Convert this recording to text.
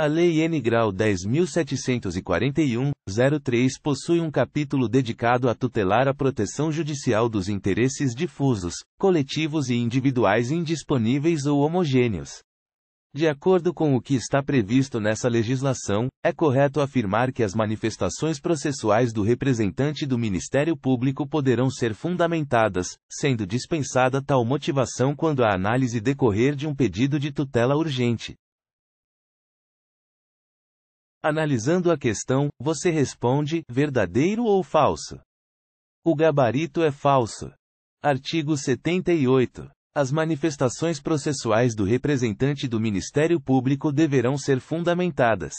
A Lei N. Grau 10.741-03 possui um capítulo dedicado a tutelar a proteção judicial dos interesses difusos, coletivos e individuais indisponíveis ou homogêneos. De acordo com o que está previsto nessa legislação, é correto afirmar que as manifestações processuais do representante do Ministério Público poderão ser fundamentadas, sendo dispensada tal motivação quando a análise decorrer de um pedido de tutela urgente. Analisando a questão, você responde: verdadeiro ou falso? O gabarito é falso. Artigo 78. As manifestações processuais do representante do Ministério Público deverão ser fundamentadas.